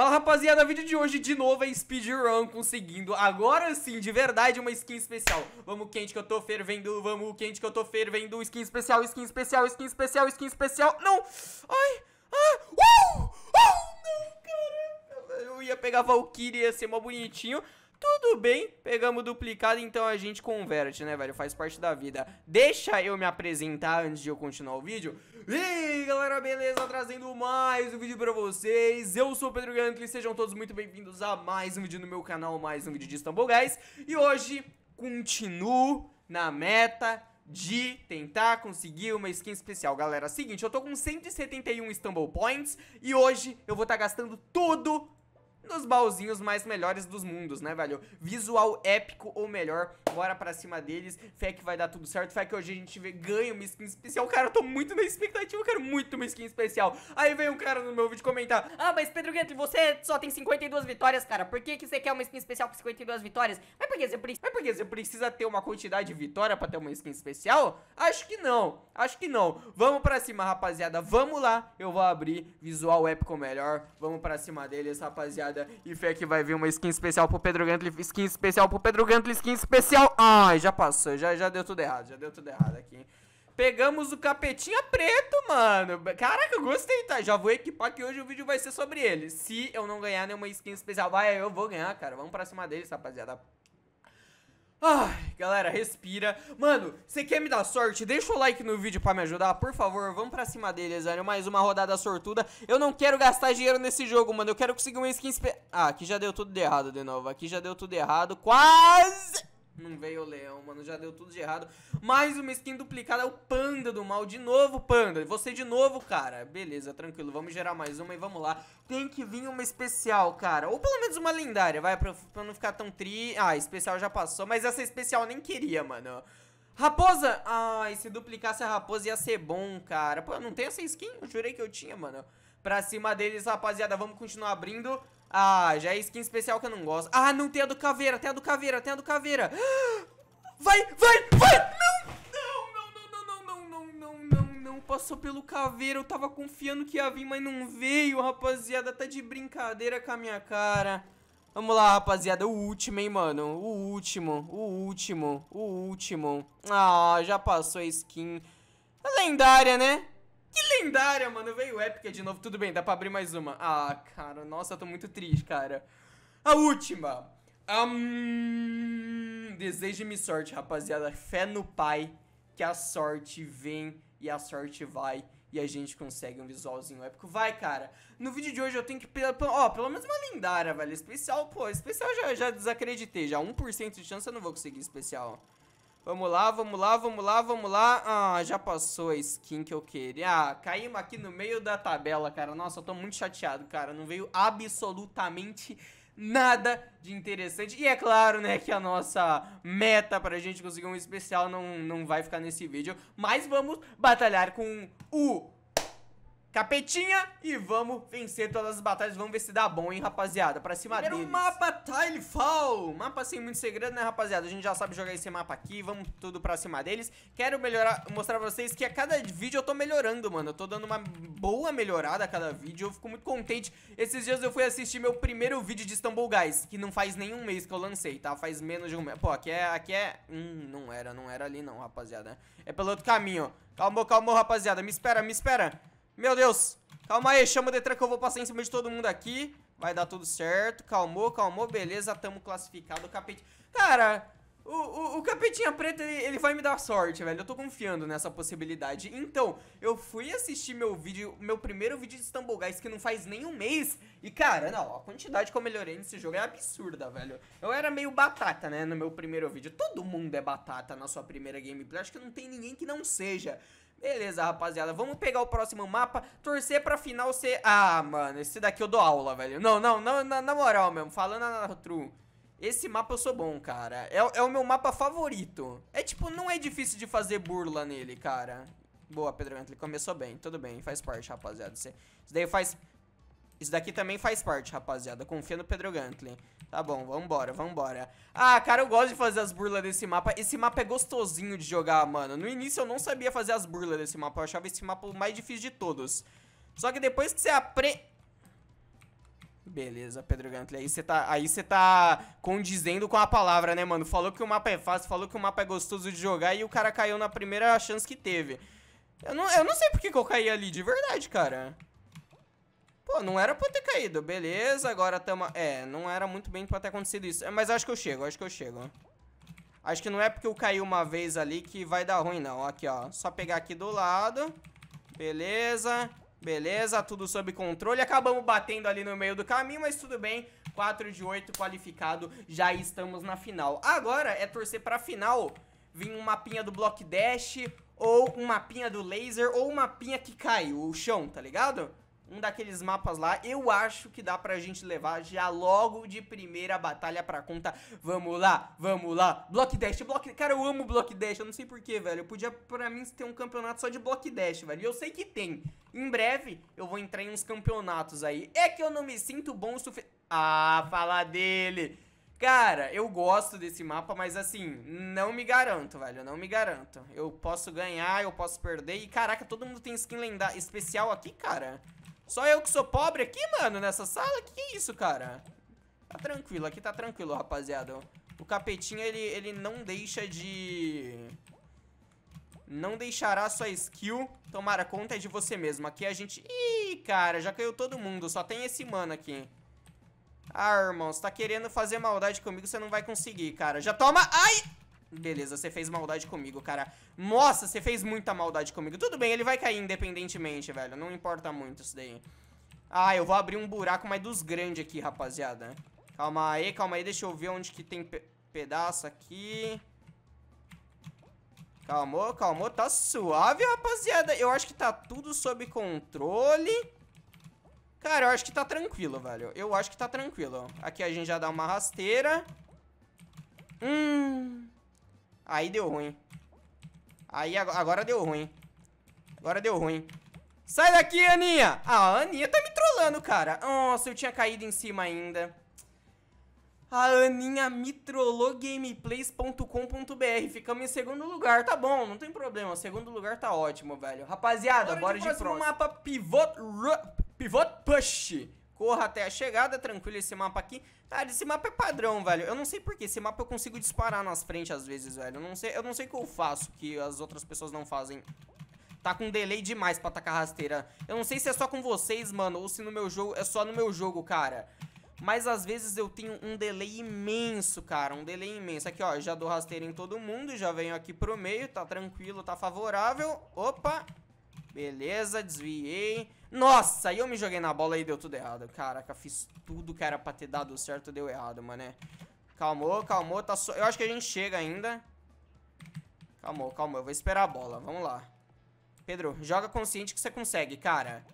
Fala rapaziada, vídeo de hoje de novo é speedrun conseguindo agora sim, de verdade, uma skin especial Vamos quente que eu tô fervendo, vamos quente que eu tô fervendo Skin especial, skin especial, skin especial, skin especial Não, ai, ah, uh, oh, não, cara Eu ia pegar Valkyrie, ia ser mó bonitinho tudo bem, pegamos duplicado, então a gente converte, né, velho? Faz parte da vida. Deixa eu me apresentar antes de eu continuar o vídeo. E aí, galera, beleza? Trazendo mais um vídeo pra vocês. Eu sou o Pedro Gantli, sejam todos muito bem-vindos a mais um vídeo no meu canal, mais um vídeo de Istanbul Guys. E hoje, continuo na meta de tentar conseguir uma skin especial. Galera, é seguinte, eu tô com 171 Istanbul Points e hoje eu vou estar tá gastando tudo dos baúzinhos mais melhores dos mundos, né, velho? Visual épico ou melhor, bora pra cima deles, fé que vai dar tudo certo, fé que hoje a gente vê, ganha uma skin especial. Cara, eu tô muito na expectativa, eu quero muito uma skin especial. Aí vem um cara no meu vídeo comentar, ah, mas Pedro Guedes, você só tem 52 vitórias, cara, por que, que você quer uma skin especial com 52 vitórias? Mas por que você, pre... mas por que você precisa ter uma quantidade de vitória pra ter uma skin especial? Acho que não, acho que não. Vamos pra cima, rapaziada, vamos lá, eu vou abrir visual épico melhor, vamos pra cima deles, rapaziada. E fé que vai vir uma skin especial pro Pedro Gantli, skin especial pro Pedro Gantli, skin especial. Ai, já passou, já, já deu tudo errado, já deu tudo errado aqui, Pegamos o capetinha preto, mano. Caraca, eu gostei, tá? Já vou equipar que hoje o vídeo vai ser sobre ele. Se eu não ganhar nenhuma skin especial, vai, eu vou ganhar, cara. Vamos pra cima deles, rapaziada. Ai, galera, respira. Mano, você quer me dar sorte? Deixa o like no vídeo pra me ajudar, por favor. Vamos pra cima deles, velho. Mais uma rodada sortuda. Eu não quero gastar dinheiro nesse jogo, mano. Eu quero conseguir uma skin... Ah, aqui já deu tudo de errado de novo. Aqui já deu tudo de errado. Quase... Não veio o leão, mano. Já deu tudo de errado. Mais uma skin duplicada. É o panda do mal. De novo, panda. E você de novo, cara. Beleza, tranquilo. Vamos gerar mais uma e vamos lá. Tem que vir uma especial, cara. Ou pelo menos uma lendária, vai. Pra, pra não ficar tão tri... Ah, especial já passou. Mas essa especial eu nem queria, mano. Raposa! Ai, ah, se duplicasse a raposa ia ser bom, cara. Pô, eu não tenho essa skin? Eu jurei que eu tinha, mano. Pra cima deles, rapaziada. Vamos continuar abrindo. Ah, já é skin especial que eu não gosto. Ah, não, tem a do caveira, tem a do caveira, tem a do caveira. Vai, vai, vai! Não, não, não, não, não, não, não, não, não passou pelo caveiro. Eu tava confiando que ia vir, mas não veio, rapaziada. Tá de brincadeira com a minha cara. Vamos lá, rapaziada. O último, hein, mano. O último, o último, o último. Ah, já passou a skin. Lendária, né? Que lendária, mano. Veio épica de novo. Tudo bem, dá pra abrir mais uma. Ah, cara, nossa, eu tô muito triste, cara. A última. Um... Deseje-me sorte, rapaziada. Fé no pai, que a sorte vem e a sorte vai. E a gente consegue um visualzinho épico. Vai, cara. No vídeo de hoje eu tenho que... Ó, oh, pelo menos uma lendária, velho. Especial, pô. Especial já, já desacreditei. Já 1% de chance eu não vou conseguir especial. Vamos lá, vamos lá, vamos lá, vamos lá. Ah, já passou a skin que eu queria. Ah, caímos aqui no meio da tabela, cara. Nossa, eu tô muito chateado, cara. Não veio absolutamente nada de interessante. E é claro, né, que a nossa meta pra gente conseguir um especial não, não vai ficar nesse vídeo. Mas vamos batalhar com o Capetinha e vamos vencer todas as batalhas. Vamos ver se dá bom, hein, rapaziada. Pra cima Primeiro deles. mapa Tilefall. Mapa sem muito segredo, né, rapaziada? A gente já sabe jogar esse mapa aqui. Vamos tudo pra cima deles. Quero melhorar, mostrar pra vocês que a cada vídeo eu tô melhorando, mano. Eu tô dando uma boa melhorada a cada vídeo. Eu fico muito contente. Esses dias eu fui assistir meu primeiro vídeo de Istanbul Guys, que não faz nenhum mês que eu lancei, tá? Faz menos de um mês. Pô, aqui é... Aqui é... Hum, não era, não era ali não, rapaziada. É pelo outro caminho. Calma, calma, rapaziada. Me espera, me espera. Meu Deus. Calma aí, chama o Detran que eu vou passar em cima de todo mundo aqui. Vai dar tudo certo. Calmou, calmou. Beleza, tamo classificado. O capete... Cara, o, o, o, Capetinha preto, ele, ele, vai me dar sorte, velho. Eu tô confiando nessa possibilidade. Então, eu fui assistir meu vídeo, meu primeiro vídeo de Istanbul Guys, que não faz nem um mês. E, cara, não, a quantidade que eu melhorei nesse jogo é absurda, velho. Eu era meio batata, né, no meu primeiro vídeo. Todo mundo é batata na sua primeira gameplay. Acho que não tem ninguém que não seja. Beleza, rapaziada, vamos pegar o próximo mapa, torcer pra final ser... Ah, mano, esse daqui eu dou aula, velho. Não, não, não na, na moral mesmo, falando na true... Esse mapa eu sou bom, cara. É, é, o meu mapa favorito. É tipo, não é difícil de fazer burla nele, cara. Boa, Pedro Ele começou bem. Tudo bem, faz parte, rapaziada. Isso daí faz isso daqui também faz parte, rapaziada. Confia no Pedro Gantlin. Tá bom, vambora, vambora. Ah, cara, eu gosto de fazer as burlas desse mapa. Esse mapa é gostosinho de jogar, mano. No início eu não sabia fazer as burlas desse mapa. Eu achava esse mapa o mais difícil de todos. Só que depois que você aprende... Beleza, Pedro Gantley. Aí você tá, aí você tá condizendo com a palavra, né, mano? Falou que o mapa é fácil, falou que o mapa é gostoso de jogar e o cara caiu na primeira chance que teve. Eu não, eu não sei por que, que eu caí ali, de verdade, cara. Pô, não era pra ter caído, beleza, agora tamo... É, não era muito bem pra ter acontecido isso. É, mas acho que eu chego, acho que eu chego. Acho que não é porque eu caí uma vez ali que vai dar ruim, não. Aqui, ó, só pegar aqui do lado. Beleza, beleza, tudo sob controle. Acabamos batendo ali no meio do caminho, mas tudo bem. 4 de 8 qualificado, já estamos na final. Agora é torcer pra final vir um mapinha do Block Dash... Ou um mapinha do laser, ou um mapinha que caiu o chão, tá ligado? um daqueles mapas lá. Eu acho que dá pra gente levar já logo de primeira batalha pra conta. Vamos lá, vamos lá. Block Dash, Block... Cara, eu amo Block Dash, eu não sei porquê, velho. Eu podia, pra mim, ter um campeonato só de Block Dash, velho. E eu sei que tem. Em breve, eu vou entrar em uns campeonatos aí. É que eu não me sinto bom o suficiente... Ah, falar dele... Cara, eu gosto desse mapa, mas assim, não me garanto, velho, não me garanto. Eu posso ganhar, eu posso perder, e caraca, todo mundo tem skin lendária especial aqui, cara. Só eu que sou pobre aqui, mano, nessa sala? Que que é isso, cara? Tá tranquilo, aqui tá tranquilo, rapaziada. O capetinho, ele, ele não deixa de... Não deixará sua skill tomar conta de você mesmo. Aqui a gente... Ih, cara, já caiu todo mundo. Só tem esse mano aqui. Ah, irmão, você tá querendo fazer maldade comigo, você não vai conseguir, cara. Já toma... Ai! Beleza, você fez maldade comigo, cara. Nossa, você fez muita maldade comigo. Tudo bem, ele vai cair independentemente, velho. Não importa muito isso daí. Ah, eu vou abrir um buraco, mais dos grandes aqui, rapaziada. Calma aí, calma aí. Deixa eu ver onde que tem pe pedaço aqui. Calmou, calmou. Tá suave, rapaziada. Eu acho que tá tudo sob controle. Cara, eu acho que tá tranquilo, velho. Eu acho que tá tranquilo. Aqui a gente já dá uma rasteira. Hum... Aí deu ruim. Aí agora deu ruim. Agora deu ruim. Sai daqui, Aninha! Ah, a Aninha tá me trollando, cara. Nossa, eu tinha caído em cima ainda. A Aninha me trollou gameplays.com.br. Ficamos em segundo lugar. Tá bom, não tem problema. Segundo lugar tá ótimo, velho. Rapaziada, bora, bora de, de próximo. mapa Pivot... Pivot Push corra até a chegada, tranquilo esse mapa aqui. Cara, esse mapa é padrão, velho. Eu não sei porquê, esse mapa eu consigo disparar nas frentes às vezes, velho. Eu não sei, eu não sei o que eu faço que as outras pessoas não fazem. Tá com delay demais pra tacar rasteira. Eu não sei se é só com vocês, mano, ou se no meu jogo, é só no meu jogo, cara. Mas às vezes eu tenho um delay imenso, cara, um delay imenso. Aqui, ó, já dou rasteira em todo mundo, já venho aqui pro meio, tá tranquilo, tá favorável. Opa, beleza, desviei. Nossa, aí eu me joguei na bola e deu tudo errado. Caraca, fiz tudo que era pra ter dado certo, deu errado, mané. Calmou, calmou, tá só, Eu acho que a gente chega ainda. Calmou, calmou, eu vou esperar a bola, vamos lá. Pedro, joga consciente que você consegue, cara.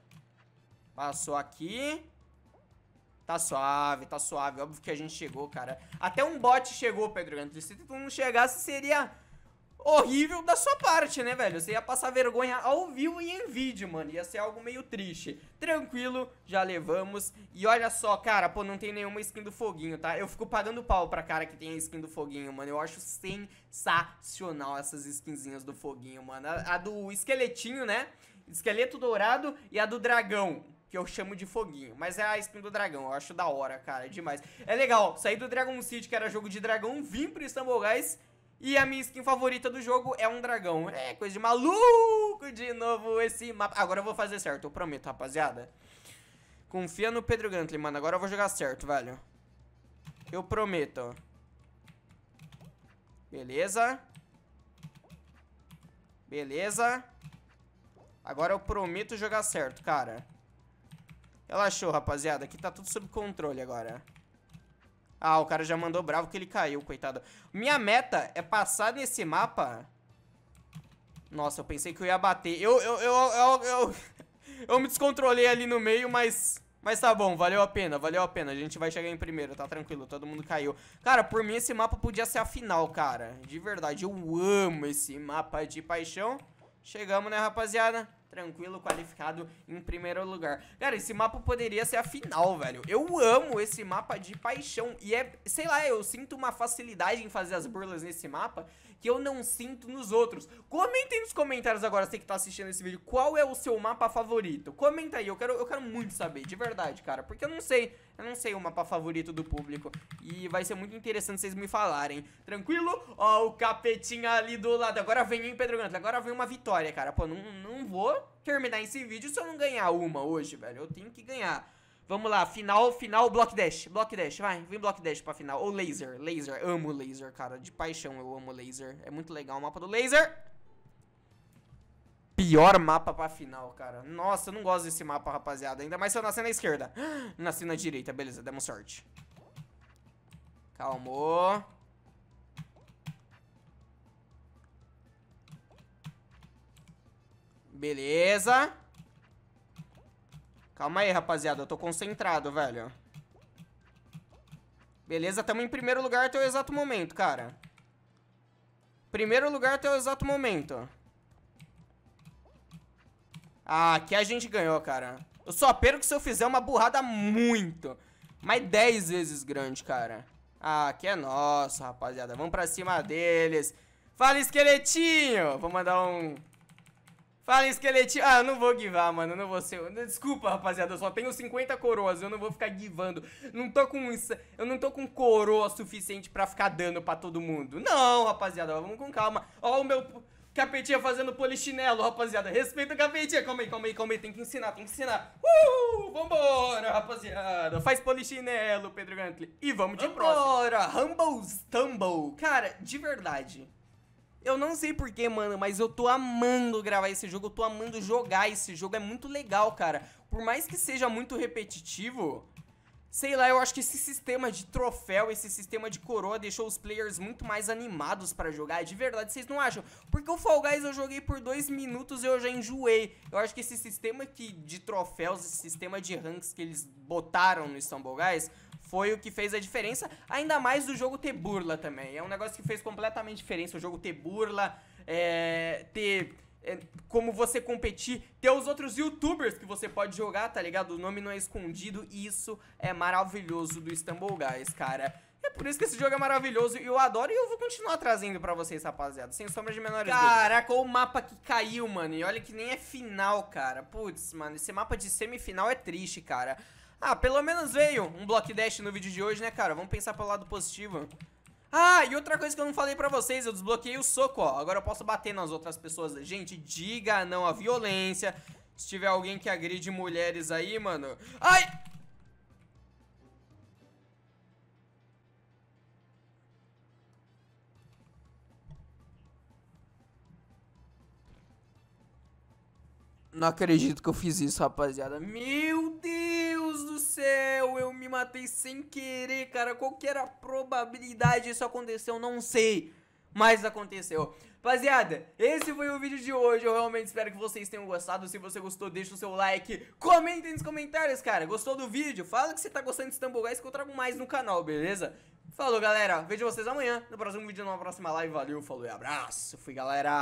Passou aqui. Tá suave, tá suave. Óbvio que a gente chegou, cara. Até um bot chegou, Pedro Se todo mundo chegasse, seria horrível da sua parte, né, velho? Você ia passar vergonha ao vivo e em vídeo, mano. Ia ser algo meio triste. Tranquilo, já levamos. E olha só, cara, pô, não tem nenhuma skin do foguinho, tá? Eu fico pagando pau pra cara que tem a skin do foguinho, mano. Eu acho sensacional essas skinzinhas do foguinho, mano. A, a do esqueletinho, né? Esqueleto dourado e a do dragão que eu chamo de foguinho. Mas é a skin do dragão, eu acho da hora, cara, é demais. É legal, saí do Dragon City, que era jogo de dragão, vim pro Istanbul Guys e a minha skin favorita do jogo é um dragão. É coisa de maluco de novo esse mapa. Agora eu vou fazer certo, eu prometo, rapaziada. Confia no Pedro Gantley, mano. Agora eu vou jogar certo, velho. Eu prometo. Beleza. Beleza. Agora eu prometo jogar certo, cara. Relaxou, rapaziada. Aqui tá tudo sob controle agora. Ah, o cara já mandou bravo que ele caiu, coitado. Minha meta é passar nesse mapa... Nossa, eu pensei que eu ia bater. Eu, eu, eu, eu, eu, me descontrolei ali no meio, mas... Mas tá bom, valeu a pena, valeu a pena. A gente vai chegar em primeiro, tá tranquilo, todo mundo caiu. Cara, por mim esse mapa podia ser a final, cara. De verdade, eu amo esse mapa de paixão. Chegamos, né, rapaziada? tranquilo, qualificado em primeiro lugar. Cara, esse mapa poderia ser a final, velho. Eu amo esse mapa de paixão. E é, sei lá, eu sinto uma facilidade em fazer as burlas nesse mapa que eu não sinto nos outros. Comentem nos comentários agora, você que tá assistindo esse vídeo, qual é o seu mapa favorito? Comenta aí, eu quero, eu quero muito saber, de verdade, cara. Porque eu não sei, eu não sei o mapa favorito do público. E vai ser muito interessante vocês me falarem. Tranquilo? Ó, o capetinho ali do lado. Agora vem, hein, Pedro Ganto? Agora vem uma vitória, cara. Pô, não, não vou terminar esse vídeo se eu não ganhar uma hoje, velho. Eu tenho que ganhar. Vamos lá, final, final, block dash, block dash, vai, vem block dash pra final. Ou laser, laser, amo laser, cara, de paixão eu amo laser. É muito legal o mapa do laser. Pior mapa pra final, cara. Nossa, eu não gosto desse mapa, rapaziada. Ainda mais se eu nascer na esquerda. Nasci na direita, beleza, demos sorte. Calmou. Beleza. Calma aí, rapaziada. Eu tô concentrado, velho. Beleza, tamo em primeiro lugar até o exato momento, cara. Primeiro lugar até o exato momento. Ah, aqui a gente ganhou, cara. Eu só perco se eu fizer uma burrada muito. Mas 10 vezes grande, cara. Ah, aqui é nosso, rapaziada. Vamos pra cima deles. Fala, esqueletinho! Vou mandar um... Fala esqueletinho. Ah, eu não vou guivar, mano. Eu não vou ser. Desculpa, rapaziada. Eu só tenho 50 coroas. Eu não vou ficar guivando. Não tô com isso. Eu não tô com coroa suficiente pra ficar dando pra todo mundo. Não, rapaziada. Vamos com calma. Ó, o meu. Capetinha fazendo polichinelo, rapaziada. Respeita o capetinha. Calma aí, calma aí, calma aí. Tem que ensinar, tem que ensinar. Uhul! vambora, rapaziada. Faz polichinelo, Pedro Gantli. E vamos de vambora. próximo. Vambora, Humble Stumble. Cara, de verdade. Eu não sei porquê, mano, mas eu tô amando gravar esse jogo, eu tô amando jogar esse jogo, é muito legal, cara. Por mais que seja muito repetitivo, sei lá, eu acho que esse sistema de troféu, esse sistema de coroa deixou os players muito mais animados pra jogar. De verdade, vocês não acham? Porque o Fall Guys eu joguei por dois minutos e eu já enjoei. Eu acho que esse sistema que, de troféus, esse sistema de ranks que eles botaram no Istanbul Guys foi o que fez a diferença, ainda mais do jogo ter burla também. É um negócio que fez completamente diferença o jogo ter burla, é, ter é, como você competir, ter os outros youtubers que você pode jogar, tá ligado? O nome não é escondido e isso é maravilhoso do Istanbul Guys, cara. É por isso que esse jogo é maravilhoso e eu adoro e eu vou continuar trazendo pra vocês, rapaziada, sem sombra de menor Caraca, olha o mapa que caiu, mano, e olha que nem é final, cara. Putz, mano, esse mapa de semifinal é triste, cara. Ah, pelo menos veio um block dash no vídeo de hoje, né, cara? Vamos pensar pelo lado positivo. Ah, e outra coisa que eu não falei pra vocês, eu desbloqueei o soco, ó. Agora eu posso bater nas outras pessoas. Gente, diga não à violência. Se tiver alguém que agride mulheres aí, mano... Ai! Não acredito que eu fiz isso, rapaziada. Meu Deus! céu, eu me matei sem querer, cara. Qual que era a probabilidade disso acontecer? Eu não sei mas aconteceu. Rapaziada, esse foi o vídeo de hoje. Eu realmente espero que vocês tenham gostado. Se você gostou, deixa o seu like. Comentem nos comentários, cara. Gostou do vídeo? Fala que você tá gostando de Istanbul Guys que eu trago mais no canal, beleza? Falou, galera. Vejo vocês amanhã no próximo vídeo, na próxima live. Valeu, falou e abraço. Fui, galera.